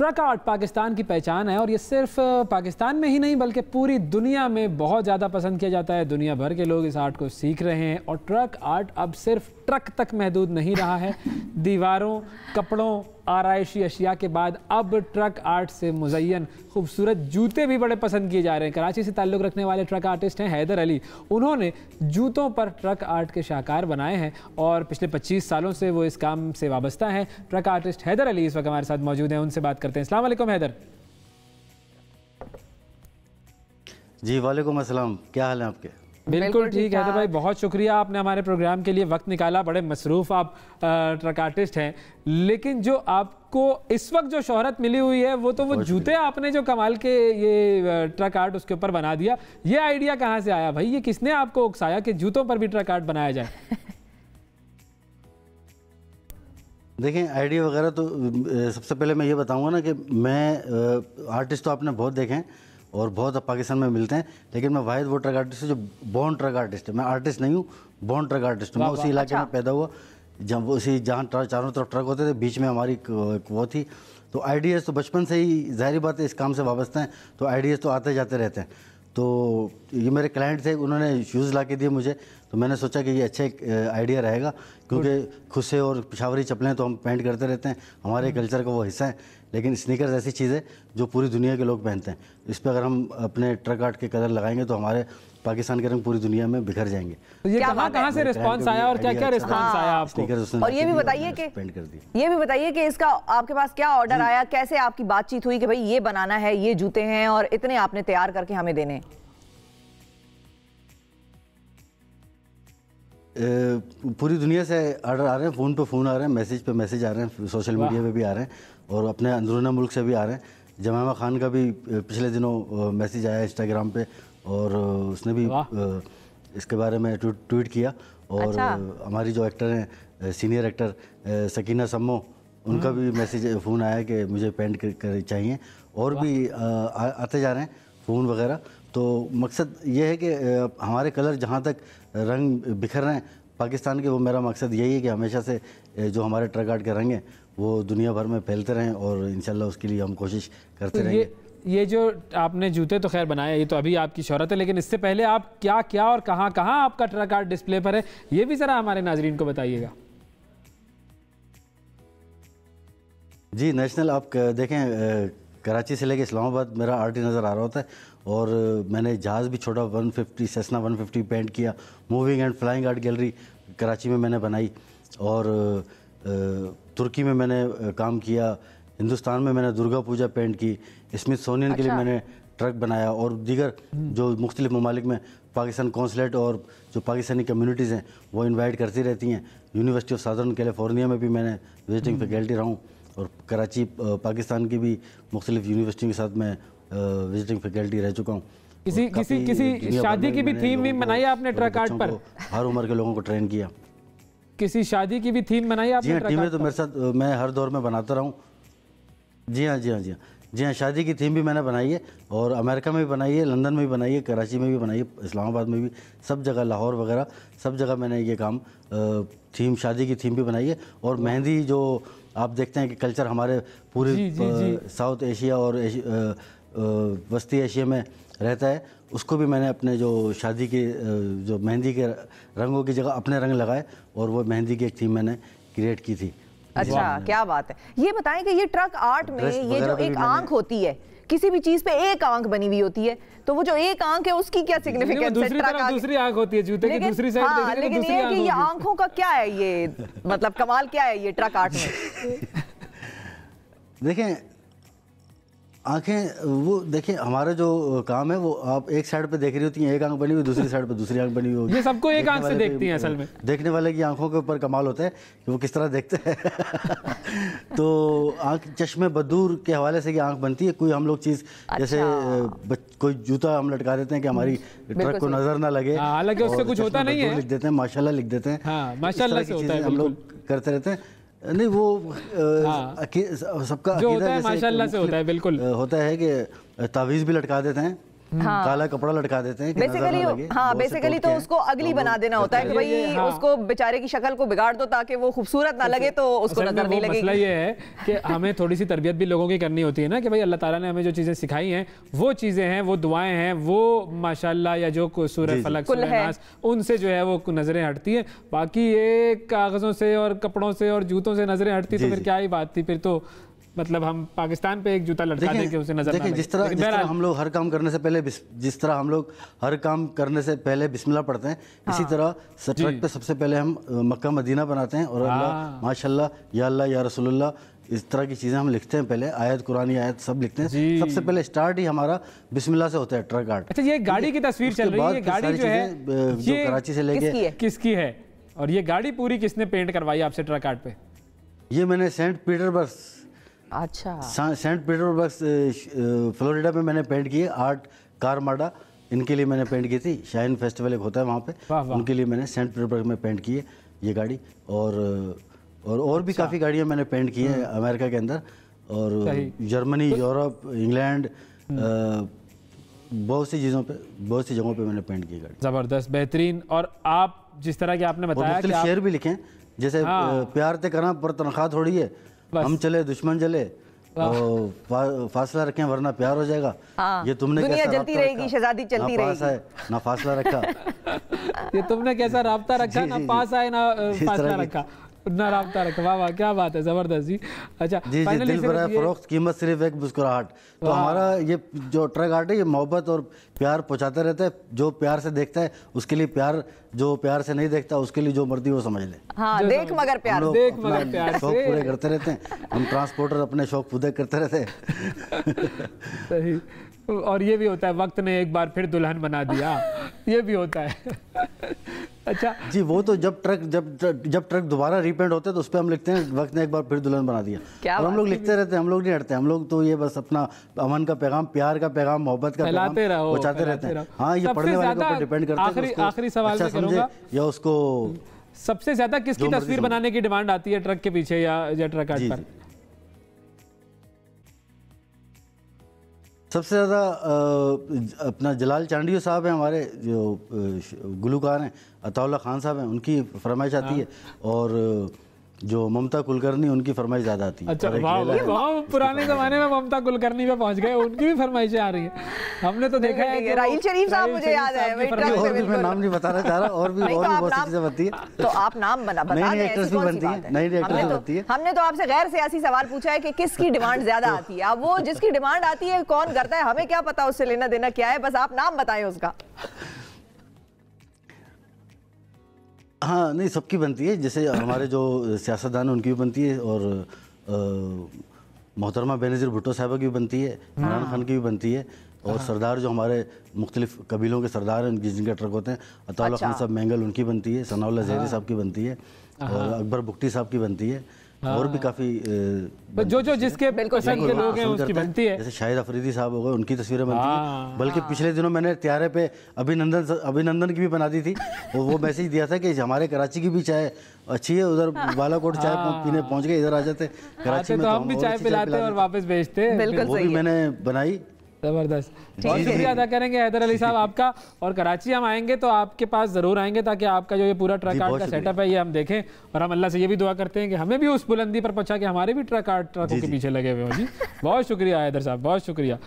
Truck art Pakistan की पहचान है और ये सिर्फ पाकिस्तान में ही नहीं बल्कि पूरी दुनिया में बहुत ज़्यादा पसंद किया जाता है दुनिया भर के लोग इस आर्ट को सीख रहे हैं और ट्रक आर्ट अब सिर्फ ट्रक तक महदूद नहीं रहा है दीवारों कपड़ों आरायशी अशिया के बाद अब ट्रक आर्ट से मुजैन खूबसूरत जूते भी बड़े पसंद किए जा रहे हैं कराची से ताल्लुक़ रखने वाले ट्रक आर्टिस्ट हैं हैदर अली उन्होंने जूतों पर ट्रक आर्ट के शाहकार बनाए हैं और पिछले 25 सालों से वो इस काम से वाबस्ता हैं ट्रक आर्टिस्ट हैदर अली इस वक्त हमारे साथ मौजूद हैं उनसे बात करते हैं अल्लाम हैदर जी वालेकुम असलम क्या हाल है आपके बिल्कुल ठीक है तो भाई बहुत शुक्रिया आपने हमारे प्रोग्राम के लिए वक्त निकाला बड़े मसरूफ़ आप ट्रक आर्टिस्ट हैं लेकिन जो आपको इस वक्त जो शोहरत मिली हुई है वो तो वो जूते आपने जो कमाल के ये ट्रक आर्ट उसके ऊपर बना दिया ये आइडिया कहाँ से आया भाई ये किसने आपको उकसाया कि जूतों पर भी ट्रक आर्ट बनाया जाए देखें आइडिया वगैरह तो सबसे पहले मैं ये बताऊंगा ना कि मैं आर्टिस्ट तो आपने बहुत देखे हैं और बहुत पाकिस्तान में मिलते हैं लेकिन मैं वाहिद वो ट्रक आर्टिस्ट हूँ जो बॉन्ड ट्रक आर्टिस्ट है मैं आर्टिस्ट नहीं हूँ बॉन्ड ट्रक आर्टिस्ट हूँ मैं उसी इलाके में अच्छा। पैदा हुआ जब उसी जहाँ चारों तरफ ट्रक होते थे बीच में हमारी वो थी तो आइडियाज़ तो बचपन से ही जाहिर बात है इस काम से वाबस्त हैं तो आइडियाज़ तो आते जाते रहते हैं तो ये मेरे क्लाइंट थे उन्होंने शूज़ ला के दिए मुझे तो मैंने सोचा कि ये अच्छा एक आइडिया रहेगा क्योंकि खुशे और पिशावरी चप्पलें तो हम पेंट करते रहते हैं हमारे हम्म। कल्चर का वो हिस्सा है लेकिन स्नीकर्स ऐसी चीज़ है जो पूरी दुनिया के लोग पहनते हैं इस पर अगर हम अपने ट्रक आर्ट के कलर लगाएंगे तो हमारे पाकिस्तान के रंग पूरी दुनिया में बिखर जाएंगे तो ये से रिस्पांस आया और क्या क्या रिस्पांस आया आपको और ये भी बताइए कि ये भी बताइए कि इसका आपके पास क्या ऑर्डर आया कैसे आपकी बातचीत हुई कि भाई ये बनाना है ये जूते हैं और इतने आपने तैयार करके हमें देने पूरी दुनिया से आर्डर आ रहे हैं फ़ोन पे फ़ोन आ रहे हैं मैसेज पे मैसेज आ रहे हैं सोशल मीडिया पे भी आ रहे हैं और अपने अंदरूना मुल्क से भी आ रहे हैं जमामा खान का भी पिछले दिनों मैसेज आया इंस्टाग्राम पे और उसने भी इसके बारे में ट्वीट किया और अच्छा। हमारी जो एक्टर हैं सीनियर एक्टर सकीना सम्मो उनका हम्म। भी मैसेज फ़ोन आया कि मुझे पेंट कर चाहिए और भी आते जा रहे हैं फ़ोन वगैरह तो मकसद ये है कि हमारे कलर जहाँ तक रंग बिखर रहे हैं पाकिस्तान के वो मेरा मकसद यही है कि हमेशा से जो हमारे ट्रक आर्ट के रंग हैं वो दुनिया भर में फैलते रहें और इन उसके लिए हम कोशिश करते रहें तो रहेंगे ये जो आपने जूते तो खैर बनाए ये तो अभी आपकी शहरत है लेकिन इससे पहले आप क्या क्या और कहाँ कहाँ आपका ट्रक आर्ट डिस्प्ले पर है ये भी ज़रा हमारे नाजरीन को बताइएगा जी नेशनल आप देखें कराची से लेके इस्लामाबाद मेरा आरटी नज़र आ रहा होता है और मैंने जहाज़ भी छोटा 150 fifty Cessna one fifty paint किया moving and flying art gallery Karachi में मैंने बनाई और तुर्की में मैंने काम किया हिंदुस्तान में मैंने दुर्गा पूजा पेंट की इसमें सोनियन अच्छा। के लिए अच्छा। मैंने ट्रक बनाया और दीगर हम्म। जो मुख्तलिफ ममालिक में पाकिस्तान कौंसलेट और जो पाकिस्तानी कम्यूनिटीज़ हैं वो इन्वाइट करती रहती हैं यूनिवर्सिटी ऑफ साधर्न कैलिफोर्निया में भी मैंने विजिटिंग फैकल्टी हम्म। रहा हूँ और कराची पाकिस्तान की भी मुख्तलिफ यूनिवर्सिटी के साथ मैं विजिटिंग फैकल्टी रह चुका हूँ किसी किसी किसी शादी की भी थीम वीम बनाई आपने ट्रक आर्ट पर हर उम्र के लोगों को ट्रेन किया किसी शादी की भी थीम बनाई आपने जी टीमें हाँ, तो मेरे साथ मैं हर दौर में बनाता रहा हूँ जी हाँ जी हाँ जी हाँ जी हाँ शादी की थीम भी मैंने बनाई है और अमेरिका में भी बनाई है लंदन में भी बनाई है कराची में भी बनाई है इस्लामाबाद में भी सब जगह लाहौर वगैरह सब जगह मैंने ये काम थीम शादी की थीम भी बनाई है और मेहंदी जो आप देखते हैं कि कल्चर हमारे पूरे साउथ एशिया और वस्ती एशिया में रहता है उसको भी मैंने अपने जो शादी के जो मेहंदी के रंगों की जगह अपने रंग लगाए और वो मेहंदी की एक थीम मैंने क्रिएट की थी अच्छा क्या बात है ये बताएं कि ये ट्रक आर्ट में ये जो एक आंख होती है किसी भी चीज पे एक आंख बनी हुई होती है तो वो जो एक आंख है उसकी क्या सिग्निफिकेंस दूसरी दूसरी आंख होती है जूते की दूसरी साइड हाँ, लेकिन ये कि ये आंखों का क्या है ये मतलब कमाल क्या है ये ट्रक आर्ट में देखें आंखें वो देखिए हमारा जो काम है वो आप एक साइड पे देख रही होती हैं एक आंख बनी हुई दूसरी साइड पे दूसरी आंख बनी हुई ये सबको एक आंख से देखती हैं असल में देखने वाले की आंखों के ऊपर कमाल होता है कि वो किस तरह देखते हैं तो आंख चश्मे बदूर के हवाले से कि आंख बनती है कोई हम लोग चीज़ जैसे अच्छा। कोई जूता हम लटका देते हैं कि हमारी ट्रक को नज़र ना लगे हाँ, हालांकि उससे कुछ होता नहीं है लिख देते हैं माशाला लिख देते हैं हाँ, माशाला हम लोग करते रहते हैं नहीं वो हाँ। सबका जो होता है माशाल्लाह से होता है बिल्कुल होता है कि तावीज़ भी लटका देते हैं हाँ। काला कपड़ा लटका देते हैं बेसिकली हाँ बेसिकली तो उसको अगली बना देना होता है कि भाई हाँ। उसको बेचारे की शक्ल को बिगाड़ दो ताकि वो खूबसूरत ना लगे तो उसको नजर नहीं लगे मसला ये है कि हमें थोड़ी सी तरबियत भी लोगों की करनी होती है ना कि भाई अल्लाह ताला ने हमें जो चीज़ें सिखाई हैं वो चीज़ें हैं वो दुआएं हैं वो माशाल्लाह या जो सूरह फलक उनसे जो है वो नज़रें हटती है बाकी ये कागज़ों से और कपड़ों से और जूतों से नज़रें हटती तो फिर क्या ही बात थी फिर तो मतलब हम पाकिस्तान पे एक जूता लटका दें देखे उसे नजर देखें जिस तरह जिस तरह हम लोग हर काम करने से पहले जिस तरह हम लोग हर काम करने से पहले बिस्मिल्लाह पढ़ते हैं हाँ। इसी तरह सटरक पे सबसे पहले हम मक्का मदीना बनाते हैं और अल्लाह हाँ। माशाल्लाह या अल्लाह या रसूलुल्लाह इस तरह की चीज़ें हम लिखते हैं पहले आयत कुरानी आयत सब लिखते हैं सबसे पहले स्टार्ट ही हमारा बिस्मिल्लाह से होता है ट्रक आर्ट अच्छा ये गाड़ी की तस्वीर चल रही है गाड़ी जो है जो कराची से लेके किसकी है और ये गाड़ी पूरी किसने पेंट करवाई आपसे ट्रक आर्ट पे ये मैंने सेंट पीटरबर्ग अच्छा सेंट पीटर्सबर्ग फ्लोरिडा में मैंने पेंट किए आर्ट कारमाडा इनके लिए मैंने पेंट की थी शाइन फेस्टिवल एक होता है वहाँ पे वाँ वाँ। उनके लिए मैंने सेंट पीटर्सबर्ग में पेंट किए ये गाड़ी और और और भी अच्छा। काफ़ी गाड़ियाँ मैंने पेंट की हैं हम्म। अमेरिका के अंदर और जर्मनी तो- यूरोप इंग्लैंड हम्म। बहुत सी चीज़ों पे बहुत सी जगहों पे मैंने पेंट की गाड़ी ज़बरदस्त बेहतरीन और आप जिस तरह के आपने बताया शेयर भी लिखें जैसे हाँ। प्यार तो करा पर तनख्वाह थोड़ी है हम चले दुश्मन जले तो फासला रखें वरना प्यार हो जाएगा हाँ। ये तुमने दुनिया जलती रहेगी शहजादी चलती रहेगी है ना फासला रखा ये तुमने कैसा रहा रखा ना पास आए ना फासला रखा अपना रहा रखा वाह वाह क्या बात है ज़बरदस्त जी अच्छा जी जी दिल बरा फरोख्त कीमत सिर्फ एक मुस्कुराहट तो हमारा ये जो ट्रक आर्ट है ये मोहब्बत और प्यार पहुँचाता रहता है जो प्यार से देखता है उसके लिए प्यार जो प्यार से नहीं देखता उसके लिए जो मर्दी वो समझ ले हाँ, देख मगर प्यार देख मगर प्यार शौक पूरे करते रहते हैं हम ट्रांसपोर्टर अपने शौक पूरे करते रहते हैं सही और ये भी होता है वक्त ने एक बार फिर दुल्हन बना दिया ये भी होता है अच्छा जी वो तो जब ट्रक जब जब ट्रक दोबारा रिपेंट होते हैं तो उस पर हम लिखते हैं वक्त ने एक बार फिर दुल्हन बना दिया क्या और हम लोग लिखते रहते हैं हम लोग नहीं हटते हम लोग तो ये बस अपना अमन का पैगाम प्यार का पैगाम मोहब्बत का पैगाम पहुँचाते रहते हैं हाँ ये पढ़ने वाले के ऊपर डिपेंड करता है आखिरी सवाल अच्छा समझे या उसको सबसे ज्यादा किसकी तस्वीर बनाने की डिमांड आती है ट्रक के पीछे या या ट्रक पर सबसे ज़्यादा अपना जलाल चांडियो साहब हैं हमारे जो गुलकार हैं अताउल्ला खान साहब हैं उनकी फरमाइश आती हाँ। है और जो ममता कुलकर्णी उनकी फरमाइश ज्यादा आती है अच्छा वाह पुराने जमाने में ममता कुलकर्णी पे पहुंच गए उनकी भी फरमाइशें आ रही है हमने तो देखा है कि राहिल शरीफ साहब मुझे याद है और भी मैं नाम नहीं बताना चाह रहा और भी और भी बहुत चीजें बनती है तो आप नाम बना बता नई एक्ट्रेस भी बनती है नई एक्ट्रेस तो- बनती है हमने तो आपसे गैर सियासी सवाल पूछा है कि किसकी डिमांड ज्यादा तो- आती है अब वो जिसकी डिमांड आती है कौन करता है हमें क्या पता उससे लेना देना क्या है बस आप नाम बताएं उसका हाँ नहीं सबकी बनती है जैसे हमारे जो सियासतदान उनकी भी बनती है और मोहतरमा बेनजीर भुट्टो साहबा की भी बनती है इमरान खान की भी बनती है और हाँ। सरदार जो हमारे मुख्तलिफ कबीलों के सरदार हैं उनकी जिनके ट्रक होते हैं अताउल्ला अच्छा। खान साहब मैंगल उनकी बनती है सनाउल्ला जहरी हाँ। साहब की बनती है और हाँ। अकबर बुकटी साहब की बनती है हाँ। और भी काफी जो जो जिसके पसंद के लोग हैं उसकी तो बनती है जैसे शाहिद अफरीदी साहब हो गए उनकी तस्वीरें बनती हैं हाँ। बल्कि पिछले दिनों मैंने त्यारे पे अभिनंदन अभिनंदन की भी बना दी थी और वो मैसेज दिया था कि हमारे कराची की भी चाय अच्छी है उधर बालाकोट चाय हाँ। पीने पहुंच गए इधर आ जाते हाँ, कराची तो में तो, तो हम भी चाय पिलाते और वापस भेजते बिल्कुल वो भी मैंने बनाई जबरदस्त बहुत शुक्रिया अदा करेंगे हैदर अली साहब आपका और कराची हम आएंगे तो आपके पास जरूर आएंगे ताकि आपका जो ये पूरा ट्रक आर्ट का सेटअप है ये हम देखें और हम अल्लाह से ये भी दुआ करते हैं कि हमें भी उस बुलंदी पर पहुंचा कि हमारे भी ट्रक आर्ट ट्रकों के पीछे लगे हुए हैं जी बहुत शुक्रिया हैदर साहब बहुत शुक्रिया